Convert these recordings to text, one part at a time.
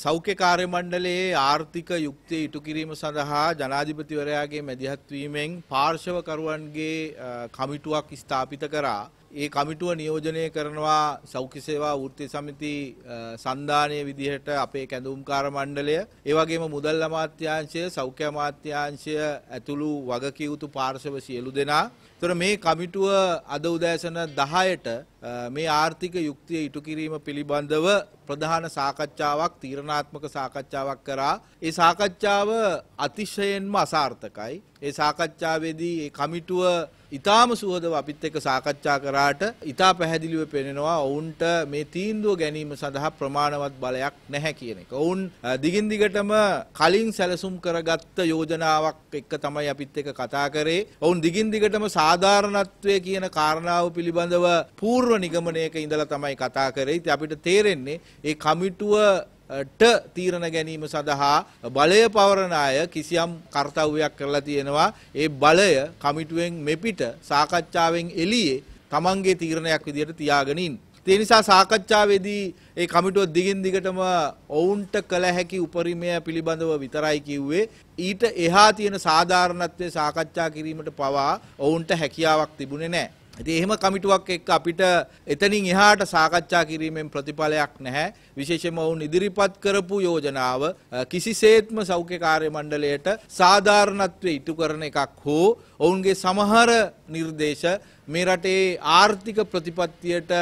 සෞඛ්‍ය කාර්ය මණ්ඩලයේ ආර්ථික යුක්තිය ඉටු කිරීම සඳහා ජනාධිපතිවරයාගේ මැදිහත්වීමෙන් පාර්ශවකරුවන්ගේ කමිටුවක් ස්ථාපිත කරා. ඒ කමිටුව නියෝජනය කරනවා සෞඛ්‍ය සේවා වෘත්ති සමිති සන්ධානය විදිහට අපේ කැඳුම්කාර මණ්ඩලය ඒවගේම මුදල් අමාත්‍යංශය සෞඛ්‍ය අමාත්‍යංශය ඇතුළු වගකියයුතු පාර්ශව සියලු දෙනා. තොර මේ කමිටුව අද උදෑසන දහයට මේ ආර්ථික යුක්තිය ඉටු කිරීම පිළිබඳව ප්‍රධාන සාකච්ඡාවක් තීරණාත්මක සාකච්ඡාවක් කරා. ඒ සාකච්ඡාව අතිශයෙන්ම අසාර්ථකයි. ඒ සාකච්ඡාවේදී ඒ කමිටුව ඉතාම සුවදව අපිත් එක්ක සාකච්ඡා කරාට ඉතා පැහැදිලිව පෙනෙනවා ඔවුන්ට මේ තීන්දුව ගැනීම සඳහා ප්‍රමාණවත් බලයක් නැහැ කියන එක. ඔවුන් දිගින් දිගටම කලින් සැලසුම් කරගත්ත යෝජනාවක් එක්ක තමයි අපිත් එක්ක කතා කරේ. ඔවුන් දිගින් දිගටම සාධාරණත්වය කියන කාරණාව පිළිබඳව පූර්ව නිගමනයක ඉඳලා තමයි කතා කරේ. ඉතින් අපිට තේරෙන්නේ ඒ කමිටුව ට තීරණ ගැනීම සඳහා බලය පවරණ අය කිසියම් කර්තව්‍යයක් කරලා තියෙනවා. ඒ බලය කමිටුවෙන් මෙපිට සාකච්ඡාවෙන් එළියේ තමන්ගේ තීරණයක් විදිහට තියාගෙනින්. ඒ නිසා සාකච්ඡාවේදී ඒ කමිටුව දිගින් දිගටම ඔවුන්ට කළ හැකි උපරිමය පිළිබඳව විතරයි කිව්වේ. ඊට එහා තියෙන සාධාරණත්වය සාකච්ඡා කිරීමට පවා ඔවුන්ට හැකියාවක් තිබුණේ නැහැ. ඉතින් එහෙම කමිටුවක් එක්ක අපිට එතනින් එහාට සාකච්ඡා කිරීමෙන් ප්‍රතිඵලයක් නැහැ. විශේෂයෙන්ම ඔවුන් ඉදිරිපත් කරපු යෝජනාව කිසිසේත්ම සෞඛ්‍ය කාර්ය මණ්ඩලයට සාධාරණත්වයේ ඉටු කරන එකක් හෝ ඔවුන්ගේ සමහර නිර්දේශ මේ රටේ ආර්ථික ප්‍රතිපත්තියට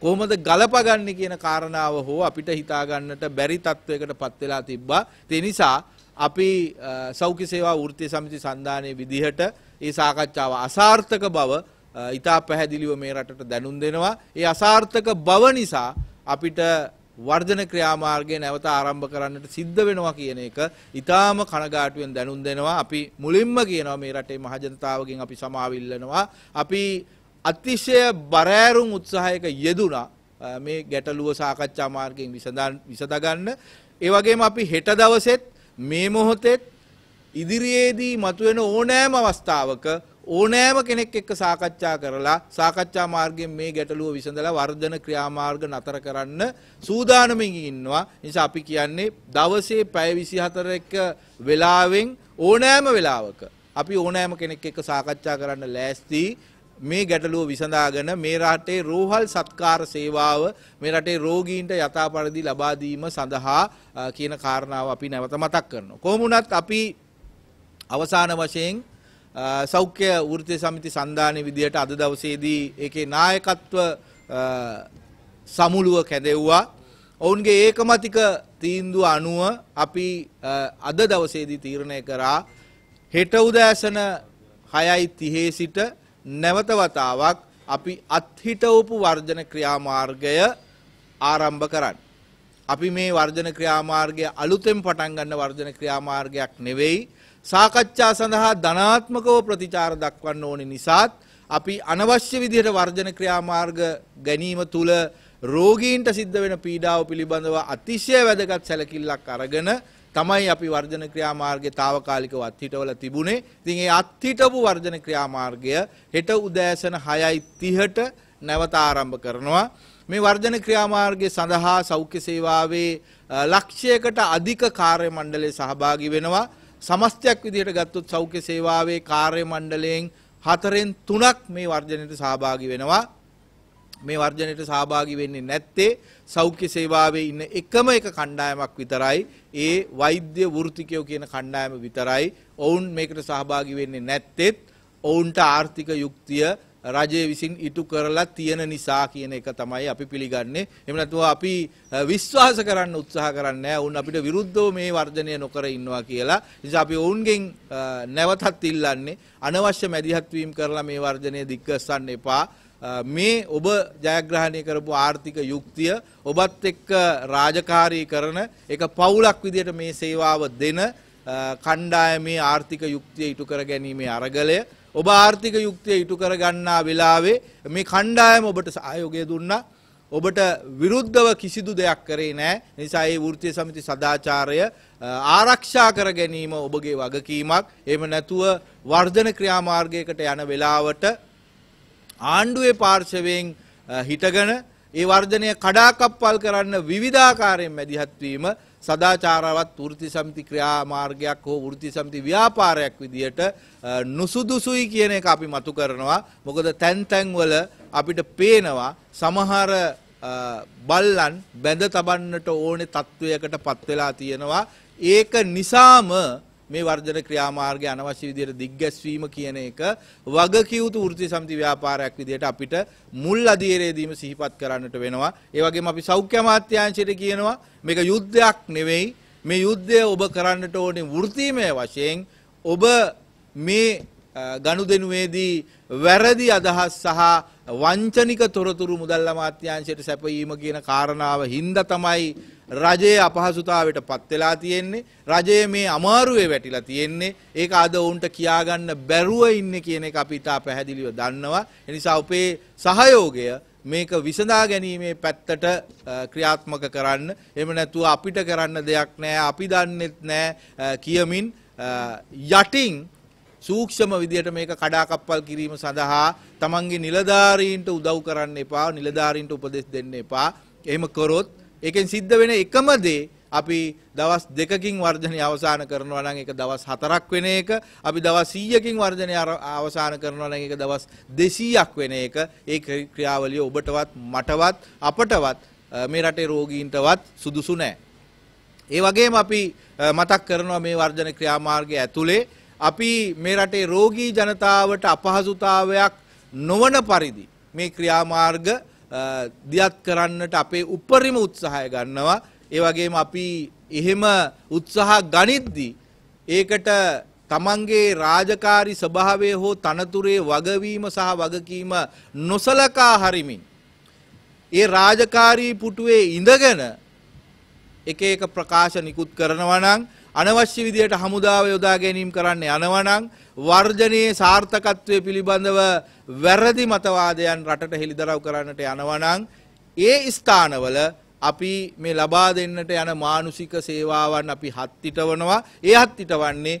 කොහොමද ගලපගන්නේ කියන කාරණාව හෝ අපිට හිතා ගන්නට බැරි තත්වයකට පත් වෙලා තිබ්බා. ඒ නිසා අපි සෞඛ්‍ය සේවා වෘත්තීය සමිති සන්ධානයේ විදිහට ඒ සාකච්ඡාව අසාර්ථක බව ඉතා පැහැදිලිව මේ රටට දැනුම් දෙනවා. ඒ අසාර්ථක බව නිසා අපිට වර්ධන ක්‍රියාමාර්ගය නැවත ආරම්භ කරන්නට සිද්ධ වෙනවා කියන එක ඉතාම කනගාටුවෙන් දැනුම් දෙනවා. අපි මුලින්ම කියනවා මේ රටේ මහජනතාවගෙන් අපි සමාවිල්ලනවා. අපි අතිශය බරෑරුම් උත්සාහයක යෙදුනා මේ ගැටලුව සාකච්ඡා මාර්ගයෙන් විසඳගන්න. ඒ වගේම අපි හෙට දවසෙත් මේ මොහොතෙත් ඉදිරියේදී මතුවෙන ඕනෑම අවස්ථාවක ඕනෑම කෙනෙක් එක්ක සාකච්ඡා කරලා සාකච්ඡා මාර්ගයෙන් මේ ගැටලුව විසඳලා වර්ධන ක්‍රියාමාර්ග නතර කරන්න සූදානමින් ඉන්නවා. නිසා අපි කියන්නේ දවසේ පැය 24 එක වෙලාවෙන් ඕනෑම වෙලාවක අපි ඕනෑම කෙනෙක් එක්ක සාකච්ඡා කරන්න ලෑස්ති මේ ගැටලුව විසඳාගෙන මේ රටේ රෝහල් සත්කාර සේවාව මේ රටේ රෝගීන්ට යථා පරිදි ලබා දීම සඳහා කියන කාරණාව අපි නැවත මතක් කරනවා. කොහොම වුණත් අපි අවසාන වශයෙන් සෞඛ්‍ය වෘත්තය සමිති සන්ධානය විදිහට අද දවසේදී ඒකේ නායකත්ව සමුළුව කැදෙව්වා ඔවුන්ගේ ඒකමතික තීන්දුව අනුව අපි අද දවසේදී තීරණය කරා හෙට උදෑසන හයයි තිහේ සිට නැවතවතාවක් අපි අත්හිටවපු වර්ජන ක්‍රියාමාර්ගය ආරම්භ කරන්න. අපි මේ වර්ජන ක්‍රියාමාර්ගය අලුතෙන් පටන් ගන්න වර්ජන ක්‍රියාමාර්ගයක් නෙවෙයි සාකච්ඡා සඳහා ධනාත්මකව ප්‍රතිචාර දක්වන්න ඕනේ නිසාත් අපි අනවශ්‍ය විදිහට වර්ජන ක්‍රියාමාර්ග ගැනීම තුළ රෝගීන්ට සිද්ධ වෙන පීඩාව පිළිබඳව අතිශය වැදගත් සැලකිල්ලක් අරගෙන තමයි අපි වර්ජන ක්‍රියාමාර්ගයේ తాවකාලිකව අත්හිටවල තිබුණේ. ඉතින් ඒ අත්හිටපු වර්ජන ක්‍රියාමාර්ගය හෙට උදෑසන 6:30ට නැවත ආරම්භ කරනවා. මේ වර්ජන ක්‍රියාමාර්ගය සඳහා සෞඛ්‍ය සේවාවේ ලක්ෂයකට අධික කාර්ය මණ්ඩලය සහභාගී වෙනවා. සමස්තයක් විදිහට ගත්තොත් සෞඛ්‍ය සේවාවේ කාර්ය මණ්ඩලයෙන් හතරෙන් තුනක් මේ වර්ජනයට සහභාගි වෙනවා මේ වර්ජනයට සහභාගි වෙන්නේ නැත්තේ සෞඛ්‍ය සේවාවේ ඉන්න එකම එක කණ්ඩායමක් විතරයි ඒ වෛද්‍ය වෘත්තිකයෝ කියන කණ්ඩායම විතරයි ඔවුන් මේකට සහභාගි වෙන්නේ නැත්තේත් ඔවුන්ට ආර්ථික යුක්තිය රජය විසින් ඉටු කරලා තියෙන නිසා කියන එක තමයි අපි පිළිගන්නේ. එහෙම නැතුව අපි විශ්වාස කරන්න උත්සාහ කරන්නේ නැහැ. උන් අපිට විරුද්ධව මේ වර්ධනය නොකර ඉන්නවා කියලා. නිසා අපි ඔවුන්ගෙන් නැවතත් ඉල්ලන්නේ අනවශ්‍ය මැදිහත් වීම කරලා මේ වර්ධනය දික්කස්සන්න එපා. මේ ඔබ ජයග්‍රහණය කරපු ආර්ථික යුක්තිය ඔබත් එක්ක රාජකාරී කරන එක පවුලක් විදියට මේ සේවාව දෙන කණ්ඩායමේ ආර්ථික යුක්තිය ඉටු කර ගැනීමේ අරගලය ඔබ ආර්ථික යුක්තිය ඉටු කර ගන්නා වෙලාවේ මේ කණ්ඩායම ඔබට සහයෝගය දුන්නා. ඔබට විරුද්ධව කිසිදු දෙයක් කරේ නෑ. නිසා ඒ වෘත්තීය සමිති සදාචාරය ආරක්ෂා කර ගැනීම ඔබගේ වගකීමක්. එහෙම නැතුව වර්ධන ක්‍රියාමාර්ගයකට යන වෙලාවට ආණ්ඩුවේ පාර්ශවයෙන් හිටගෙන ඒ වර්ධනය කඩාකප්පල් කරන්න විවිධාකාරයෙන් මැදිහත් වීම සදාචාරවත් වෘති සමිති ක්‍රියාමාර්ගයක් හෝ වෘති සමිති ව්‍යාපාරයක් විදිහට නුසුදුසුයි කියන එක අපි මතු කරනවා. මොකද තැන් තැන්වල අපිට පේනවා සමහර බල්ලන් බැඳ තබන්නට ඕනේ තත්ත්වයකට පත්වෙලා තියෙනවා. ඒක නිසාම මේ වර්ජන ක්‍රියාමාර්ගය අනවශ්‍ය විදියට දිග්ගැස්වීම කියන එක වගකියුතු වෘත්ති සමිති ව්‍යාපාරයක් විදියට අපිට මුල් අධීරයේදීම සිහිපත් කරන්නට වෙනවා. ඒ වගේම අපි සෞඛ්‍ය අමාත්‍යාංශයට කියනවා මේක යුද්ධයක් නෙවෙයි මේ යුද්ධය ඔබ කරන්නට ඕනේ වෘත්තීමය වශයෙන් ඔබ මේ ගනුදෙනුවේදී වැරදි අදහස් සහ වංචනික තොරතුරු මුදල් අමාත්‍යංශයට සැපයීම කියන කාරණාව හින්දා තමයි රජයේ අපහසුතාවයට පත් වෙලා තියෙන්නේ රජයේ මේ අමාරුවේ වැටිලා තියෙන්නේ ඒක අද ඔවුන්ට කියාගන්න බැරුව ඉන්නේ කියන එක අපි තා පැහැදිලිව දන්නවා ඒ නිසා අපේ සහයෝගය මේක විසඳා ගැනීමේ පැත්තට ක්‍රියාත්මක කරන්න එහෙම නැතුව අපිට කරන්න දෙයක් නැහැ අපි දන්නෙත් නැහැ කියමින් යටින් සූක්ෂම විදියට මේක කඩාකප්පල් කිරීම සඳහා තමන්ගේ නිලධාරීන්ට උදව් කරන්න එපා නිලධාරීන්ට උපදෙස් දෙන්න එපා එහෙම කරොත් ඒකෙන් සිද්ධ වෙන එකම දේ අපි දවස් දෙකකින් වර්ධනය අවසන් කරනවා නම් ඒක දවස් 4ක් වෙන එක අපි දවස් 100කින් වර්ධනය අවසන් කරනවා නම් ඒක දවස් 200ක් වෙන එක ඒ ක්‍රියාවලිය ඔබටවත් මටවත් අපටවත් මේ රටේ රෝගීන්ටවත් සුදුසු නෑ ඒ වගේම අපි මතක් කරනවා මේ වර්ධන ක්‍රියාමාර්ගය ඇතුලේ අපි මේ රටේ රෝගී ජනතාවට අපහසුතාවයක් නොවන පරිදි මේ ක්‍රියාමාර්ග දියත් කරන්නට අපේ උපරිම උත්සාහය ගන්නවා. ඒ වගේම අපි එහෙම උත්සාහ ගනිද්දී ඒකට තමන්ගේ රාජකාරී ස්වභාවය හෝ තනතුරේ වගවීම සහ වගකීම නොසලකා හරිමින් ඒ රාජකාරී පුටුවේ ඉඳගෙන එක එක ප්‍රකාශ නිකුත් කරනවා නම් අනවශ්‍ය විදියට හමුදාව යොදා ගැනීම කරන්න යනවනම් වර්ජනයේ සාර්ථකත්වය පිළිබඳව වැරදි මතවාදයන් රටට හෙළිදරව් කරන්නට යනවනම් ඒ ස්ථානවල අපි මේ ලබා දෙන්නට යන මානුසික සේවාවන් අපි හත්තිටවනවා ඒ හත්තිටවන්නේ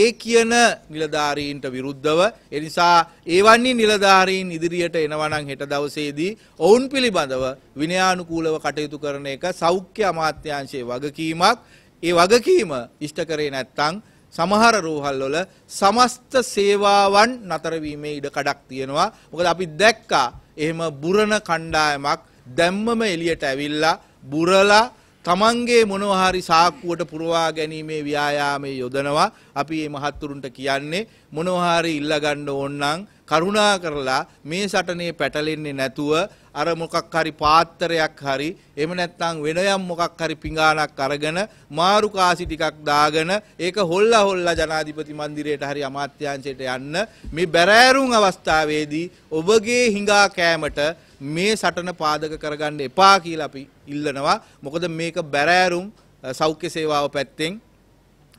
ඒ කියන නිලධාරීන්ට විරුද්ධව එනිසා ඒවන්නේ නිලධාරීන් ඉදිරියට එනවනං හෙට දවසේදී ඔවුන් පිළිබඳව විනයානුකූලව කටයුතු කරන එක සෞඛ්‍ය අමාත්‍යංශයේ වගකීමක් ඒ වගකීම ඉෂ්ට කරේ නැත්නම් සමහර රෝහල් වල සමස්ත සේවාවන් නතර වීමේ ඉඩ කඩක් තියෙනවා. මොකද අපි දැක්කා එහෙම බුරණ කණ්ඩායමක් දැම්මම එළියට ඇවිල්ලා බුරලා තමන්ගේ මොනවා හරි සාක්කුවට පුරවා ගැනීමේ ව්‍යායාමයේ යොදනවා. අපි මේ මහත්තුරුන්ට කියන්නේ මොනවා හරි ඉල්ල ගන්න ඕන නම් කරුණා කරලා මේ සටනේ පැටලෙන්නේ නැතුව අර මොකක් හරි පාත්‍රයක් හරි එහෙම නැත්නම් වෙන යම් මොකක් හරි පිඟානක් අරගෙන මාරු කාසි ටිකක් දාගෙන ඒක හොල්ලා හොල්ලා ජනාධිපති මන්දිරයට හරි අමාත්‍යාංශයට යන්න මේ බැරෑරුම් අවස්ථාවේදී ඔබගේ හිඟා කෑමට මේ සටන පාදක කරගන්න එපා කියලා අපි ඉල්ලනවා මොකද මේක බැරෑරුම් සෞඛ්‍ය සේවාව පැත්තෙන්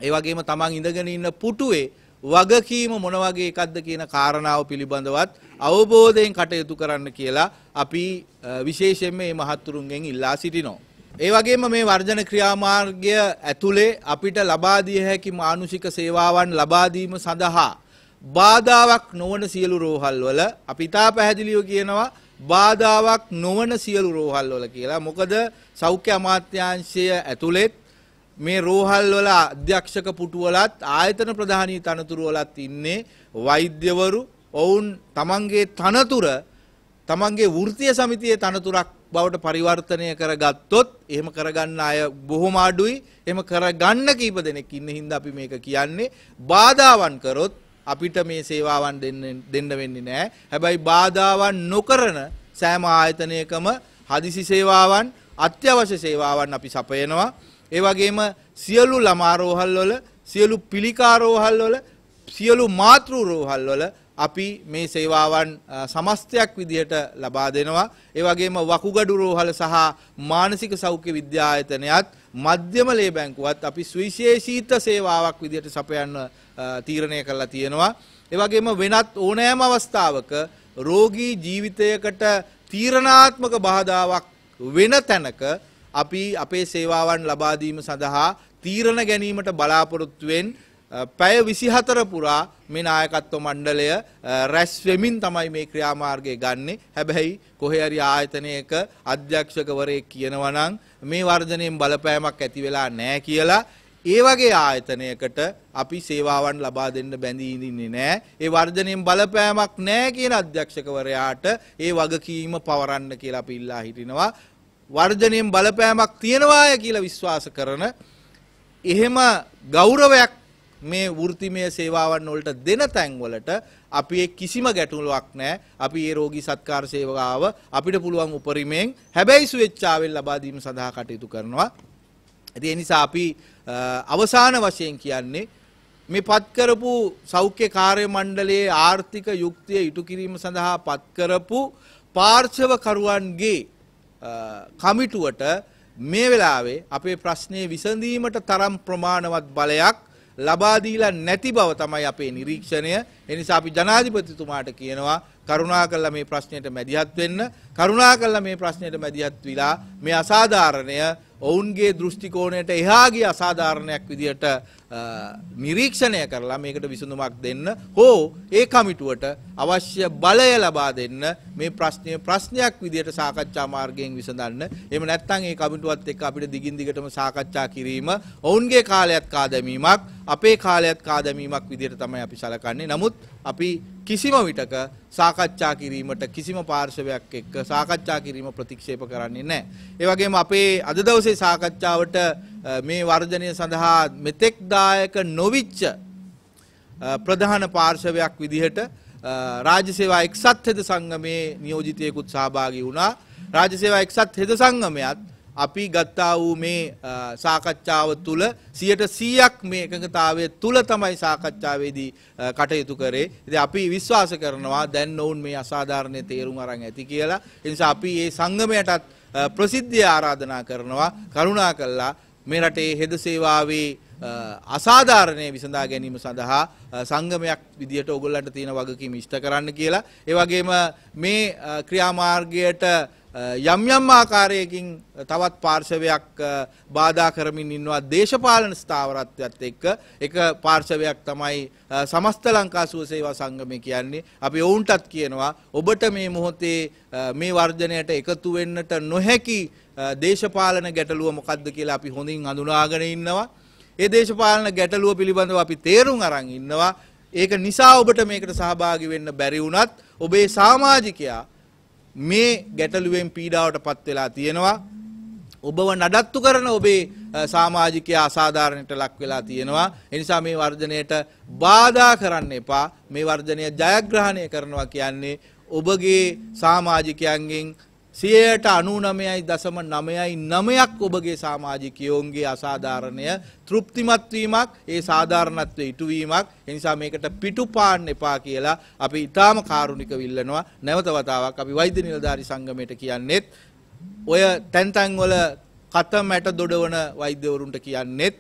ඒ වගේම තමන් ඉඳගෙන ඉන්න පුටුවේ වගකීම මොන වගේ එකක්ද කියන කාරණාව පිළිබඳවත් අවබෝධයෙන් කටයුතු කරන්න කියලා අපි විශේෂයෙන්ම මේ මහත්තුරුන්ගෙන් ඉල්ලා සිටිනවා. ඒ වගේම මේ වර්ජන ක්‍රියාමාර්ගය ඇතුලේ අපිට ලබා දිය හැකි මානුෂික සේවාවන් ලබා දීම සඳහා බාධාවක් නොවන සියලු රෝහල් වල අපි තා පැහැදිලිව කියනවා බාධාවක් නොවන සියලු රෝහල් වල කියලා. මොකද සෞඛ්‍ය අමාත්‍යාංශය ඇතුළෙත් මේ රෝහල් වල අධ්‍යක්ෂක පුටුවලත් ආයතන ප්‍රධානී තනතුරු වලත් ඉන්නේ වෛද්‍යවරු ඔවුන් තමන්ගේ තනතුර තමන්ගේ වෘත්තීය සමිතියේ තනතුරක් බවට පරිවර්තනය කරගත්තොත් එහෙම කරගන්න අය බොහොම අඩුයි. එහෙම කරගන්න කීප දෙනෙක් ඉන්න හින්දා අපි මේක කියන්නේ බාධාවන් කරොත් අපිට මේ සේවාවන් දෙන්න දෙන්න වෙන්නේ නැහැ. හැබැයි බාධාවන් නොකරන සෑම ආයතනයකම හදිසි සේවාවන් අත්‍යවශ්‍ය සේවාවන් අපි සපයනවා. ඒ වගේම සියලු ළමා රෝහල් වල සියලු පිළිකා රෝහල් වල සියලු මාතෘ රෝහල් වල අපි මේ සේවාවන් සමස්තයක් විදිහට ලබා දෙනවා. ඒ වගේම වකුගඩු රෝහල සහ මානසික සෞඛ්‍ය විද්‍යායතනයත් මධ්‍යම ලේ බැංකුවත් අපි සුවිශේෂීත සේවාවක් විදිහට සපයන්න තීරණය කරලා තියෙනවා. ඒ වගේම වෙනත් ඕනෑම අවස්ථාවක රෝගී ජීවිතයකට තීරණාත්මක බාධාවක් වෙන තැනක අපි අපේ සේවාවන් ලබාදීම සඳහා තීරණ ගැනීමට බලාපොරොත්තුවෙන් පැය විසිහතර පුරා මේ නායකත්ව මණ්ඩලය රැස්වෙමින් තමයි මේ ක්‍රියාමාර්ගය ගන්නෙ හැබැයි කොහේරි ආයතනයක අධ්‍යක්ෂකවරයෙක් කියනවනම් මේ වර්ධනයෙන් බලපෑමක් ඇති වෙලා නෑ කියලා ඒ වගේ ආයතනයකට අපි සේවාවන් ලබා දෙන්න බැඳී ඉඳින්නේ නෑ. ඒ වර්ධනයෙන් බලපෑමක් නෑ කියන අධ්‍යක්ෂකවරයාට ඒ වගකීම පවරන්න කියලා අපි ඉල්ලා හිටිනවා. වර්ජනයෙන් බලපෑමක් තියෙනවාය කියලා විශ්වාස කරන එහෙම ගෞරවයක් මේ වෘතිමය සේවාවන් වලට දෙන තැන්වලට අපි ඒ කිසිම ගැටලුවක් නැහැ. අපි ඒ රෝගී සත්කාර සේවාව අපිට පුළුවන් උපරිමයෙන් හැබැයි සුවේච්ඡාවෙන් ලබා දීම සඳහා කටයුතු කරනවා. ඉතින් ඒ නිසා අපි අවසාන වශයෙන් කියන්නේ මේ පත් කරපු සෞඛ්‍ය කාර්ය මණ්ඩලයේ ආර්ථික යුක්තිය ඉටු කිරීම සඳහා පත් කරපු පාර්ශව කරුවන්ගේ කමිටුවට මේ වෙලාවේ අපේ ප්‍රශ්නය විසඳීමට තරම් ප්‍රමාණවත් බලයක් ලබාදීලා නැති බව තමයි අපේ නිරීක්ෂණය එනිසා අපි ජනාධිපතිතුමාට කියනවා කරුණා කල්ලා මේ ප්‍රශ්නයට මැදිහත් වෙන්න කරුණා කල්ලා මේ ප්‍රශ්නයට මැදිහත් විලා මේ අසාධාරණය ඔවුන්ගේ දෘෂ්ටිකෝණයට එහාගේ අසාධාරණයක් විදිහට නිරීක්ෂණය කරලා මේකට විසඳුමක් දෙන්න හෝ ඒ කමිටුවට අවශ්‍ය බලය ලබා දෙන්න මේ ප්‍රශ්නය ප්‍රශ්නයක් විදිහට සාකච්ඡා මාර්ගයෙන් විසඳන්න එහෙම නැත්නම් ඒ කමිටුවත් එක්ක අපිට දිගින් දිගටම සාකච්ඡා කිරීම ඔවුන්ගේ කාලයත් කාදැමීමක් අපේ කාලයත් කාදැමීමක් විදිහට තමයි අපි සලකන්නේ නමුත් අපි කිසිම විටක සාකච්ඡා කිරීමට කිසිම පාර්ශවයක් එක්ක සාකච්ඡා කිරීම ප්‍රතික්ෂේප කරන්නේ නැහැ ඒවගේම අපේ අද දවසේ සාකච්ඡාවට මේ වර්ධනය සඳහා මෙතෙක් දායක නොවිච්ච ප්‍රධාන පාර්ශවයක් විදිහට රාජසේවා එක්සත් හෙද සංගමේ නියෝජිතයකුත් සහභාගී වුණා රාජසේවා එක්සත් හෙද සංගමයත් අපි ගත්තා වූ මේ සාකච්ඡාව තුළ සියට සීයක් මේ එකඟතාවය තුළ තමයි සාකච්ඡාවේදී කටයුතු කරේ ඉතින් අපි විශ්වාස කරනවා දැන් ඔවුන් මේ අසාධාරණය තේරුම් අරන් ඇති කියලා ඒ නිසා අපි මේ සංගමයටත් ප්‍රසිද්ධිය ආරාධනා කරනවා කරුණා කළා මේ රටේ හෙද සේවාවේ අසාධාරණය විසඳා ගැනීම සඳහා සංගමයක් විදිහට ඔගොල්ලන්ට තියෙන වගකීම ඉෂ්ට කරන්න කියලා. ඒ වගේම මේ ක්‍රියාමාර්ගයට යම් යම් ආකාරයකින් තවත් පාර්ශවයක් බාධා කරමින් ඉන්නවා දේශපාලන ස්ථාවරත්වයත් එක්ක එක පාර්ශවයක් තමයි සමස්ත ලංකා සුවසේවා සංගමය කියන්නේ අපි ඔවුන්ටත් කියනවා ඔබට මේ මොහොතේ මේ වර්ධනයට එකතු වෙන්නට නොහැකි දේශපාලන ගැටලුව මොකද්ද කියලා අපි හොඳින් අඳුනාගෙන ඉන්නවා ඒ දේශපාලන ගැටලුව පිළිබඳව අපි තේරුම් අරන් ඉන්නවා ඒක නිසා ඔබට මේකට සහභාගි වෙන්න බැරි වුණත් ඔබේ සමාජිකයා මේ ගැටලුවෙන් පීඩාවට පත් වෙලා තියෙනවා. ඔබව නඩත්තු කරන ඔබේ සාමාජිකය අසාධාරණයට ලක් වෙලා තියෙනවා. එනිසා මේ වර්ධනයට බාධා කරන්න එපා. මේ වර්ධනය ජයග්‍රහණය කරනවා කියන්නේ ඔබගේ සාමාජිකයන්ගෙන් සියයට අනුනමයයි දසම නමයයි නමයක් ඔබගේ සාමාජිකයෝන්ගේ අසාධාරණය තෘප්තිමත්වීමක් ඒ සාධාරණත්වය ඉටුවීමක් එනිසා මේකට පිටුපාන්න එපා කියලා අපි ඉතාම කාරුණික විල්ලනවා නැවතවතාවක් අපි වෛද්‍ය නිලධාරි සංගමයට කියන්නෙත් ඔය තැන්තැන්වල කත මැට දොඩවන වෛද්‍යවරුන්ට කියන්නෙත්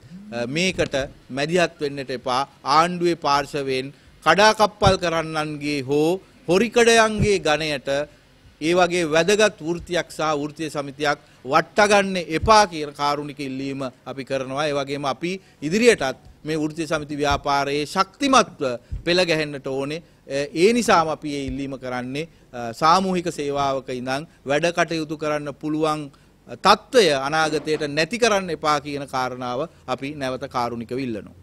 මේකට මැදිහත් වෙන්නට එපා ආණ්ඩුවේ පාර්ශවෙන් කඩාකප්පල් කරන්නන්ගේ හෝ හොරිකඩයන්ගේ ගණයට ඒ වගේ වැදගත් වෘත්තියක් සහ වෘත්තීය සමිතියක් වට්ටගන්න එපා කියන කාරුණික ඉල්ලීම අපි කරනවා. ඒ වගේම අපි ඉදිරියටත් මේ වෘත්තීය සමිති ව්‍යාපාරයේ ශක්තිමත්ව පෙළ ගැහෙන්නට ඕනේ. ඒ නිසාම අපි මේ ඉල්ලීම කරන්නේ සාමූහික සේවාවක ඉඳන් වැඩ කටයුතු කරන්න පුළුවන් තත්ත්වය අනාගතයට නැති කරන්න එපා කියන කාරණාව අපි නැවත කාරුණිකව ඉල්ලනවා.